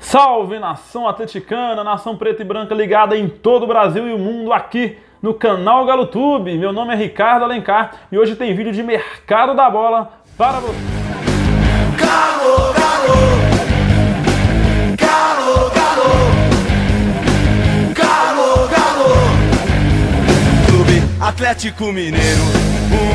Salve nação atleticana, nação preta e branca ligada em todo o Brasil e o mundo aqui no canal GaloTube. Meu nome é Ricardo Alencar e hoje tem vídeo de mercado da bola para você. Galo, galo. Galo, galo. Clube Atlético Mineiro,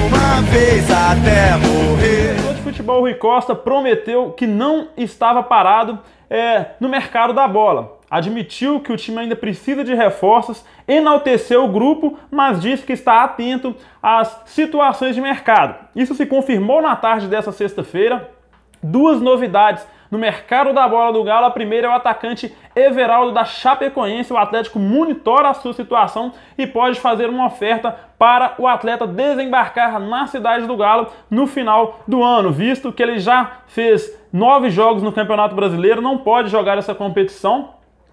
uma vez até morrer futebol, Rui Costa prometeu que não estava parado é, no mercado da bola. Admitiu que o time ainda precisa de reforços, enalteceu o grupo, mas disse que está atento às situações de mercado. Isso se confirmou na tarde dessa sexta-feira. Duas novidades no mercado da bola do Galo, a primeira é o atacante Everaldo da Chapecoense. O Atlético monitora a sua situação e pode fazer uma oferta para o atleta desembarcar na cidade do Galo no final do ano, visto que ele já fez nove jogos no Campeonato Brasileiro, não pode jogar essa competição,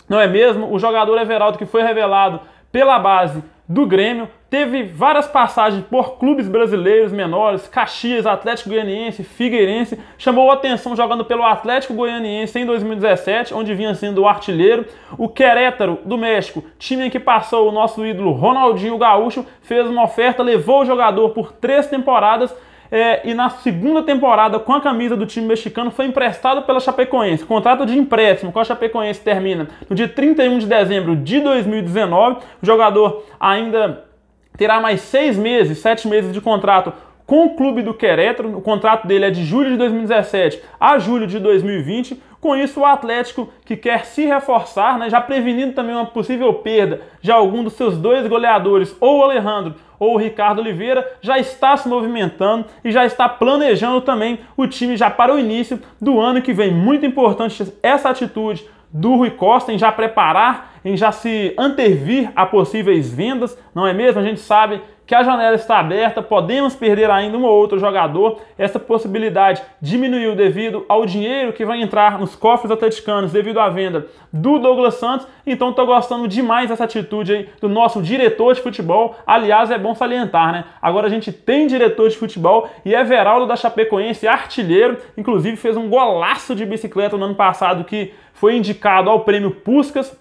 não é mesmo? O jogador Everaldo que foi revelado pela base do Grêmio, teve várias passagens por clubes brasileiros menores, Caxias, Atlético Goianiense, Figueirense, chamou atenção jogando pelo Atlético Goianiense em 2017, onde vinha sendo o artilheiro, o Querétaro do México, time em que passou o nosso ídolo Ronaldinho Gaúcho, fez uma oferta, levou o jogador por três temporadas é, e na segunda temporada com a camisa do time mexicano foi emprestado pela Chapecoense. Contrato de empréstimo com a Chapecoense termina no dia 31 de dezembro de 2019. O jogador ainda terá mais seis meses, sete meses de contrato com o clube do Querétaro. O contrato dele é de julho de 2017 a julho de 2020. Com isso, o Atlético, que quer se reforçar, né, já prevenindo também uma possível perda de algum dos seus dois goleadores, ou o Alejandro ou o Ricardo Oliveira, já está se movimentando e já está planejando também o time já para o início do ano que vem. Muito importante essa atitude do Rui Costa em já preparar, em já se antever a possíveis vendas, não é mesmo? A gente sabe que a janela está aberta, podemos perder ainda um ou outro jogador. Essa possibilidade diminuiu devido ao dinheiro que vai entrar nos cofres atleticanos devido à venda do Douglas Santos. Então estou gostando demais dessa atitude aí do nosso diretor de futebol. Aliás, é bom salientar, né? Agora a gente tem diretor de futebol e é Veraldo da Chapecoense, artilheiro, inclusive fez um golaço de bicicleta no ano passado que foi indicado ao prêmio Puscas.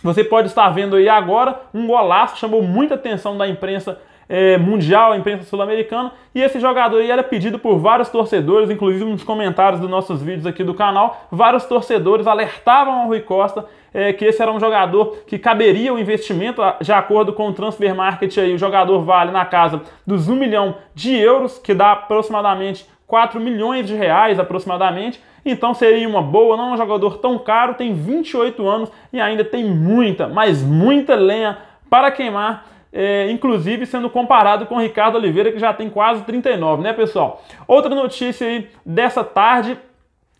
Você pode estar vendo aí agora um golaço, chamou muita atenção da imprensa é, mundial, imprensa sul-americana, e esse jogador aí era pedido por vários torcedores, inclusive nos comentários dos nossos vídeos aqui do canal, vários torcedores alertavam ao Rui Costa é, que esse era um jogador que caberia o investimento, de acordo com o Transfer Market aí, o jogador vale na casa dos 1 milhão de euros, que dá aproximadamente 4 milhões de reais aproximadamente, então seria uma boa, não é um jogador tão caro, tem 28 anos e ainda tem muita, mas muita lenha para queimar é, inclusive sendo comparado com o Ricardo Oliveira, que já tem quase 39, né, pessoal? Outra notícia aí dessa tarde,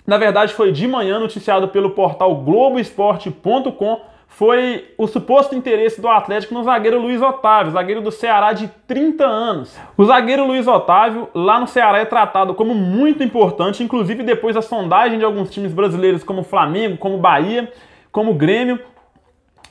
na verdade foi de manhã, noticiado pelo portal Globoesporte.com, foi o suposto interesse do Atlético no zagueiro Luiz Otávio, zagueiro do Ceará de 30 anos. O zagueiro Luiz Otávio, lá no Ceará, é tratado como muito importante, inclusive depois da sondagem de alguns times brasileiros, como Flamengo, como Bahia, como Grêmio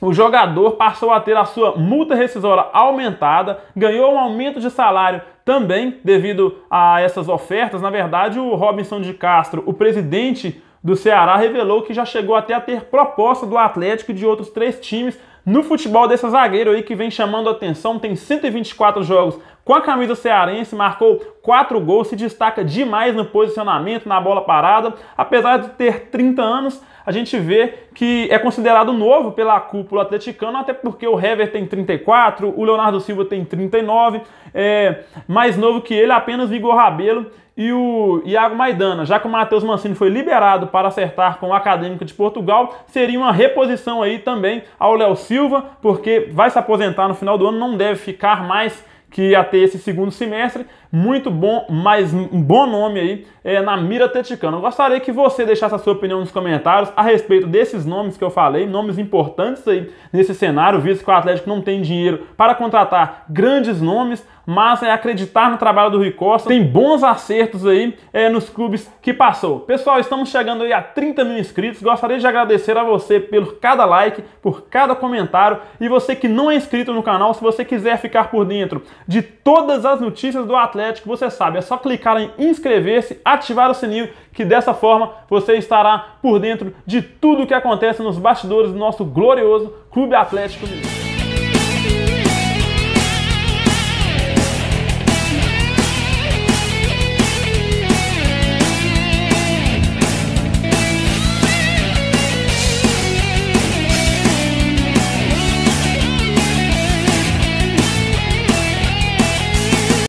o jogador passou a ter a sua multa rescisória aumentada, ganhou um aumento de salário também devido a essas ofertas. Na verdade, o Robinson de Castro, o presidente do Ceará, revelou que já chegou até a ter proposta do Atlético e de outros três times no futebol desse zagueiro aí que vem chamando atenção, tem 124 jogos com a camisa cearense, marcou 4 gols, se destaca demais no posicionamento, na bola parada. Apesar de ter 30 anos, a gente vê que é considerado novo pela cúpula atleticana, até porque o Hever tem 34, o Leonardo Silva tem 39, é, mais novo que ele, apenas Vigor Rabelo e o Iago Maidana. Já que o Matheus Mancini foi liberado para acertar com o Acadêmico de Portugal, seria uma reposição aí também ao Léo Silva, porque vai se aposentar no final do ano, não deve ficar mais que ia ter esse segundo semestre. Muito bom, mas um bom nome aí é, na mira atleticana. Eu gostaria que você deixasse a sua opinião nos comentários a respeito desses nomes que eu falei, nomes importantes aí nesse cenário, visto que o Atlético não tem dinheiro para contratar grandes nomes mas é acreditar no trabalho do Rui Costa. Tem bons acertos aí é, nos clubes que passou. Pessoal, estamos chegando aí a 30 mil inscritos. Gostaria de agradecer a você pelo cada like, por cada comentário. E você que não é inscrito no canal, se você quiser ficar por dentro de todas as notícias do Atlético, você sabe, é só clicar em inscrever-se, ativar o sininho, que dessa forma você estará por dentro de tudo o que acontece nos bastidores do nosso glorioso Clube Atlético Mineiro.